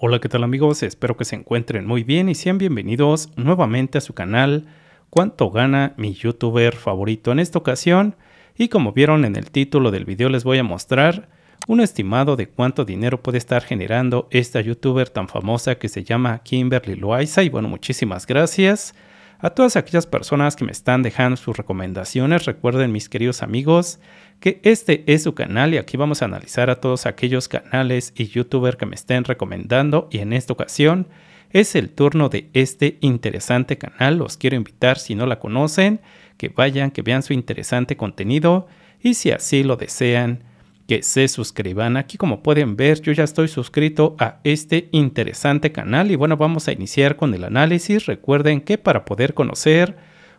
Hola, ¿qué tal amigos? Espero que se encuentren muy bien y sean bienvenidos nuevamente a su canal Cuánto gana mi youtuber favorito en esta ocasión. Y como vieron en el título del video les voy a mostrar un estimado de cuánto dinero puede estar generando esta youtuber tan famosa que se llama Kimberly Loaiza. Y bueno, muchísimas gracias a todas aquellas personas que me están dejando sus recomendaciones, recuerden mis queridos amigos que este es su canal y aquí vamos a analizar a todos aquellos canales y youtubers que me estén recomendando y en esta ocasión es el turno de este interesante canal. Los quiero invitar si no la conocen, que vayan, que vean su interesante contenido y si así lo desean, que se suscriban. Aquí como pueden ver yo ya estoy suscrito a este interesante canal y bueno vamos a iniciar con el análisis. Recuerden que para poder conocer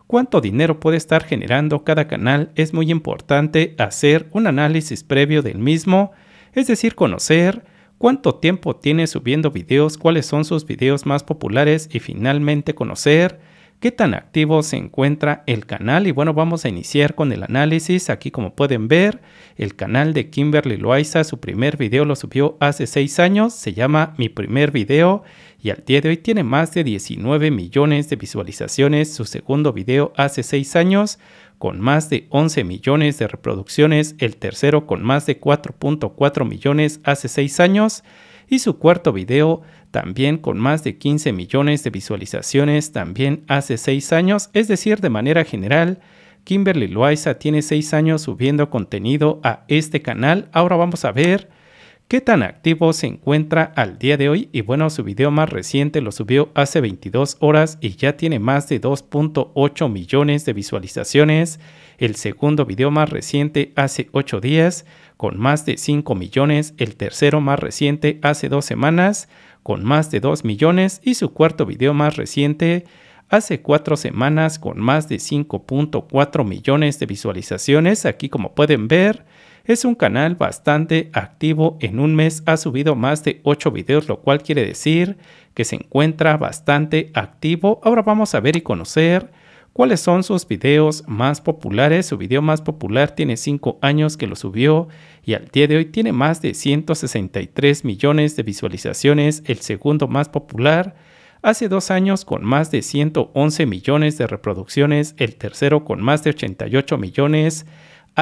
cuánto dinero puede estar generando cada canal es muy importante hacer un análisis previo del mismo, es decir conocer cuánto tiempo tiene subiendo videos, cuáles son sus videos más populares y finalmente conocer qué tan activo se encuentra el canal. Y bueno, vamos a iniciar con el análisis. Aquí como pueden ver, el canal de Kimberly Loaiza, su primer video lo subió hace 6 años, se llama Mi Primer Video y al día de hoy tiene más de 19 millones de visualizaciones. Su segundo video hace 6 años con más de 11 millones de reproducciones, el tercero con más de 4.4 millones hace 6 años y su cuarto video, también con más de 15 millones de visualizaciones, también hace 6 años, es decir, de manera general, Kimberly Loaiza tiene 6 años subiendo contenido a este canal. Ahora vamos a ver qué tan activo se encuentra al día de hoy y bueno, su video más reciente lo subió hace 22 horas y ya tiene más de 2.8 millones de visualizaciones. El segundo video más reciente hace 8 días con más de 5 millones, el tercero más reciente hace 2 semanas con más de 2 millones y su cuarto video más reciente hace cuatro semanas con más de 5.4 millones de visualizaciones. Aquí como pueden ver, es un canal bastante activo, en un mes ha subido más de 8 videos, lo cual quiere decir que se encuentra bastante activo. Ahora vamos a ver y conocer cuáles son sus videos más populares. Su video más popular tiene 5 años que lo subió y al día de hoy tiene más de 163 millones de visualizaciones. El segundo más popular hace dos años con más de 111 millones de reproducciones, el tercero con más de 88 millones,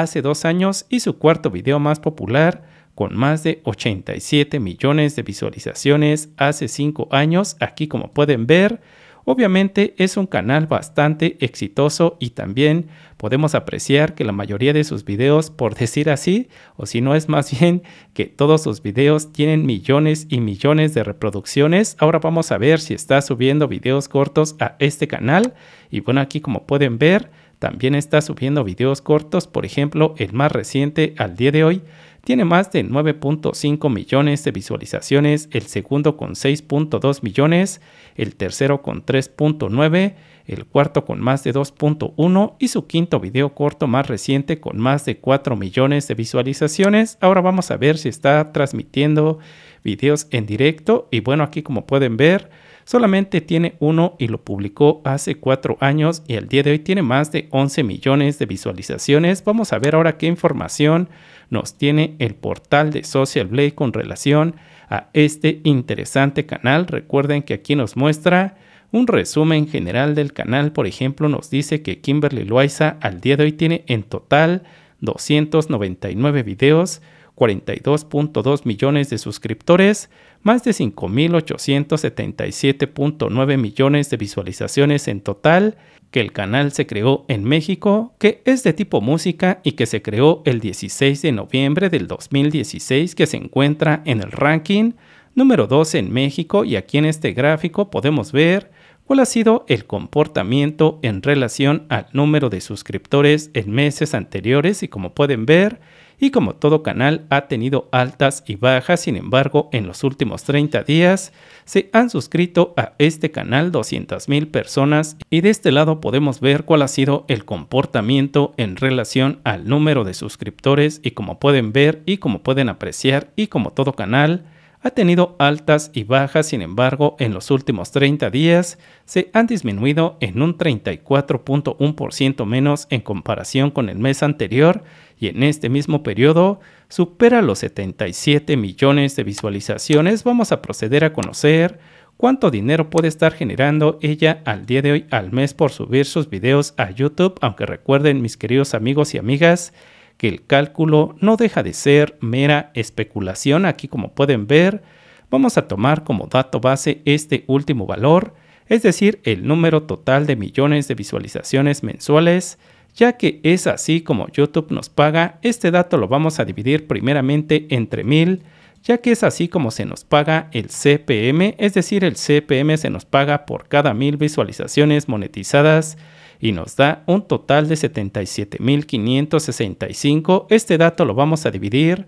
hace dos años y su cuarto video más popular, con más de 87 millones de visualizaciones hace cinco años, aquí como pueden ver. Obviamente es un canal bastante exitoso y también podemos apreciar que la mayoría de sus videos, por decir así, o si no es más bien que todos sus videos tienen millones y millones de reproducciones. Ahora vamos a ver si está subiendo videos cortos a este canal. Y bueno, aquí como pueden ver, también está subiendo videos cortos, por ejemplo, el más reciente al día de hoy tiene más de 9.5 millones de visualizaciones, el segundo con 6.2 millones, el tercero con 3.9, el cuarto con más de 2.1 y su quinto video corto más reciente con más de 4 millones de visualizaciones. Ahora vamos a ver si está transmitiendo videos en directo y bueno, aquí como pueden ver, solamente tiene uno y lo publicó hace cuatro años y al día de hoy tiene más de 11 millones de visualizaciones. Vamos a ver ahora qué información nos tiene el portal de Social Blade con relación a este interesante canal. Recuerden que aquí nos muestra un resumen general del canal. Por ejemplo, nos dice que Kimberly Loaiza al día de hoy tiene en total 299 videos 42.2 millones de suscriptores, más de 5.877.9 millones de visualizaciones en total, que el canal se creó en México, que es de tipo música y que se creó el 16 de noviembre del 2016 que se encuentra en el ranking número 2 en México y aquí en este gráfico podemos ver cuál ha sido el comportamiento en relación al número de suscriptores en meses anteriores y como pueden ver, y como todo canal ha tenido altas y bajas, sin embargo, en los últimos 30 días se han suscrito a este canal 200.000 personas y de este lado podemos ver cuál ha sido el comportamiento en relación al número de suscriptores y como pueden ver y como pueden apreciar y como todo canal, ha tenido altas y bajas, sin embargo, en los últimos 30 días se han disminuido en un 34.1% menos en comparación con el mes anterior y en este mismo periodo supera los 77 millones de visualizaciones. Vamos a proceder a conocer cuánto dinero puede estar generando ella al día de hoy al mes por subir sus videos a YouTube, aunque recuerden mis queridos amigos y amigas, que el cálculo no deja de ser mera especulación. Aquí como pueden ver, vamos a tomar como dato base este último valor, es decir, el número total de millones de visualizaciones mensuales, ya que es así como YouTube nos paga, este dato lo vamos a dividir primeramente entre mil ya que es así como se nos paga el CPM, es decir, el CPM se nos paga por cada mil visualizaciones monetizadas, y nos da un total de 77.565. Este dato lo vamos a dividir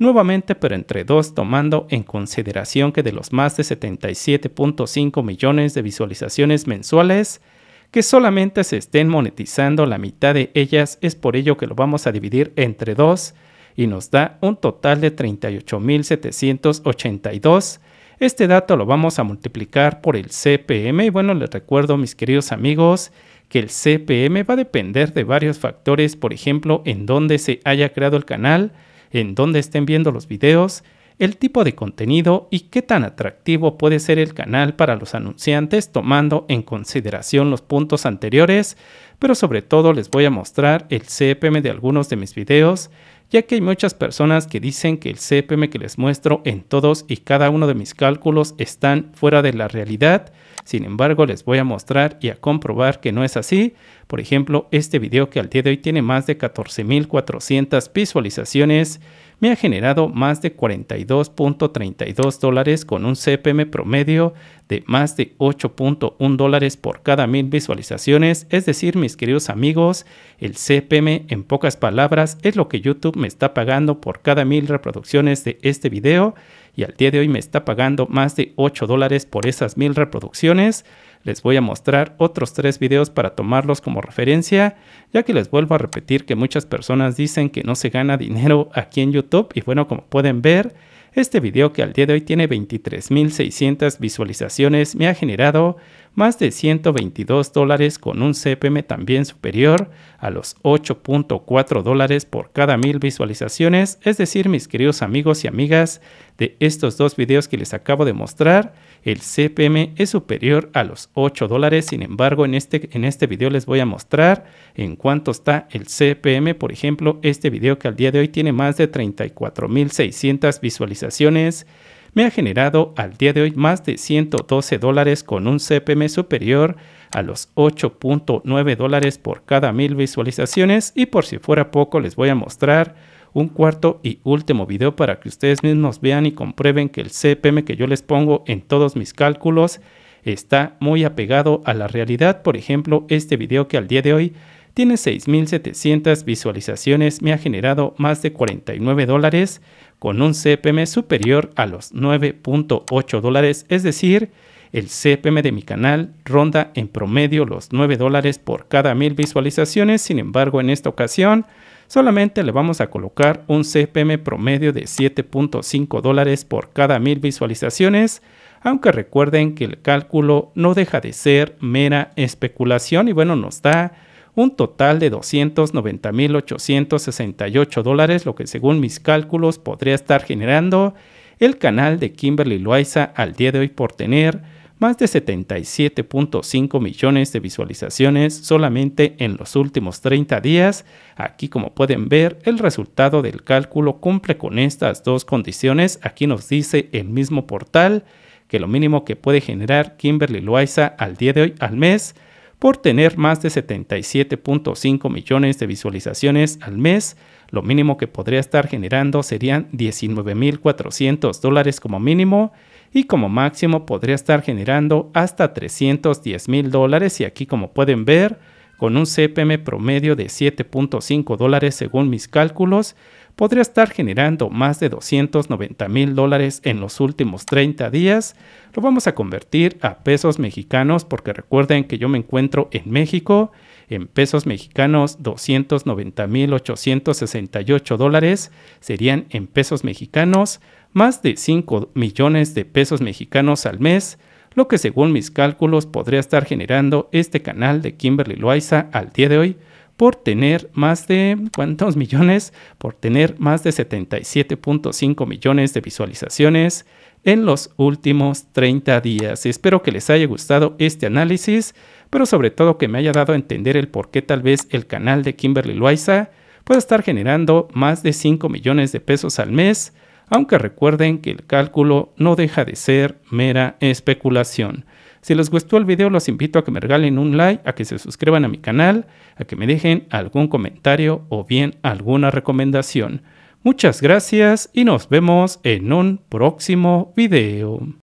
nuevamente pero entre dos tomando en consideración que de los más de 77.5 millones de visualizaciones mensuales que solamente se estén monetizando la mitad de ellas es por ello que lo vamos a dividir entre dos y nos da un total de 38.782 este dato lo vamos a multiplicar por el CPM y bueno les recuerdo mis queridos amigos que el CPM va a depender de varios factores, por ejemplo, en dónde se haya creado el canal, en dónde estén viendo los videos, el tipo de contenido y qué tan atractivo puede ser el canal para los anunciantes tomando en consideración los puntos anteriores, pero sobre todo les voy a mostrar el CPM de algunos de mis videos, ya que hay muchas personas que dicen que el CPM que les muestro en todos y cada uno de mis cálculos están fuera de la realidad, sin embargo les voy a mostrar y a comprobar que no es así, por ejemplo este video que al día de hoy tiene más de 14.400 visualizaciones, me ha generado más de 42.32 dólares con un CPM promedio de más de 8.1 dólares por cada mil visualizaciones. Es decir, mis queridos amigos, el CPM en pocas palabras es lo que YouTube me está pagando por cada mil reproducciones de este video y al día de hoy me está pagando más de 8 dólares por esas mil reproducciones. Les voy a mostrar otros tres videos para tomarlos como referencia, ya que les vuelvo a repetir que muchas personas dicen que no se gana dinero aquí en YouTube y bueno, como pueden ver, este video que al día de hoy tiene 23.600 visualizaciones me ha generado más de 122 dólares con un CPM también superior a los 8.4 dólares por cada mil visualizaciones. Es decir, mis queridos amigos y amigas, de estos dos videos que les acabo de mostrar, el CPM es superior a los 8 dólares. Sin embargo, en este, en este video les voy a mostrar en cuánto está el CPM. Por ejemplo, este video que al día de hoy tiene más de 34.600 visualizaciones me ha generado al día de hoy más de 112 dólares con un CPM superior a los 8.9 dólares por cada mil visualizaciones y por si fuera poco les voy a mostrar un cuarto y último video para que ustedes mismos vean y comprueben que el CPM que yo les pongo en todos mis cálculos está muy apegado a la realidad. Por ejemplo, este video que al día de hoy tiene 6.700 visualizaciones, me ha generado más de 49 dólares con un CPM superior a los 9.8 dólares, es decir, el CPM de mi canal ronda en promedio los 9 dólares por cada 1000 visualizaciones, sin embargo en esta ocasión Solamente le vamos a colocar un CPM promedio de 7.5 dólares por cada mil visualizaciones, aunque recuerden que el cálculo no deja de ser mera especulación y bueno, nos da un total de 290.868 dólares, lo que según mis cálculos podría estar generando el canal de Kimberly Loaiza al día de hoy por tener más de 77.5 millones de visualizaciones solamente en los últimos 30 días. Aquí como pueden ver, el resultado del cálculo cumple con estas dos condiciones. Aquí nos dice el mismo portal que lo mínimo que puede generar Kimberly Loaiza al día de hoy al mes por tener más de 77.5 millones de visualizaciones al mes, lo mínimo que podría estar generando serían 19.400 dólares como mínimo y como máximo podría estar generando hasta 310 mil dólares y aquí como pueden ver con un CPM promedio de 7.5 dólares según mis cálculos podría estar generando más de 290 mil dólares en los últimos 30 días. Lo vamos a convertir a pesos mexicanos porque recuerden que yo me encuentro en México. En pesos mexicanos, 290 mil 868 dólares serían en pesos mexicanos, más de 5 millones de pesos mexicanos al mes lo que según mis cálculos podría estar generando este canal de Kimberly Loaiza al día de hoy, por tener más de, ¿cuántos millones? Por tener más de 77.5 millones de visualizaciones en los últimos 30 días. Espero que les haya gustado este análisis, pero sobre todo que me haya dado a entender el por qué tal vez el canal de Kimberly Loaiza pueda estar generando más de 5 millones de pesos al mes, aunque recuerden que el cálculo no deja de ser mera especulación. Si les gustó el video, los invito a que me regalen un like, a que se suscriban a mi canal, a que me dejen algún comentario o bien alguna recomendación. Muchas gracias y nos vemos en un próximo video.